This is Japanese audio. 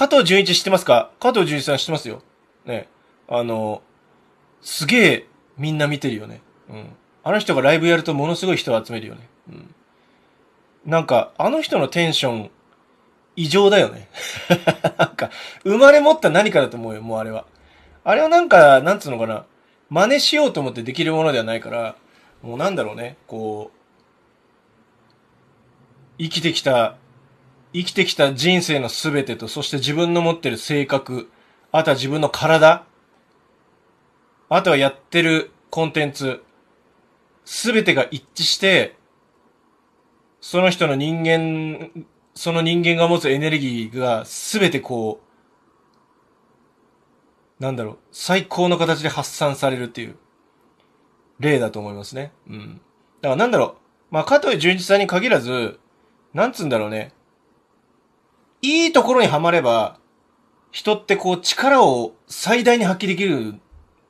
加藤純一知ってますか加藤純一さん知ってますよ。ね。あの、すげえみんな見てるよね。うん。あの人がライブやるとものすごい人を集めるよね。うん。なんか、あの人のテンション、異常だよね。なんか、生まれ持った何かだと思うよ、もうあれは。あれはなんか、なんつうのかな。真似しようと思ってできるものではないから、もうなんだろうね、こう、生きてきた生きてきた人生のすべてと、そして自分の持ってる性格、あとは自分の体、あとはやってるコンテンツ、すべてが一致して、その人の人間、その人間が持つエネルギーがすべてこう、なんだろう、最高の形で発散されるっていう例だと思いますね。うん。だからなんだろう、まあ、加藤純一さんに限らず、なんつうんだろうね、いいところにはまれば、人ってこう力を最大に発揮できる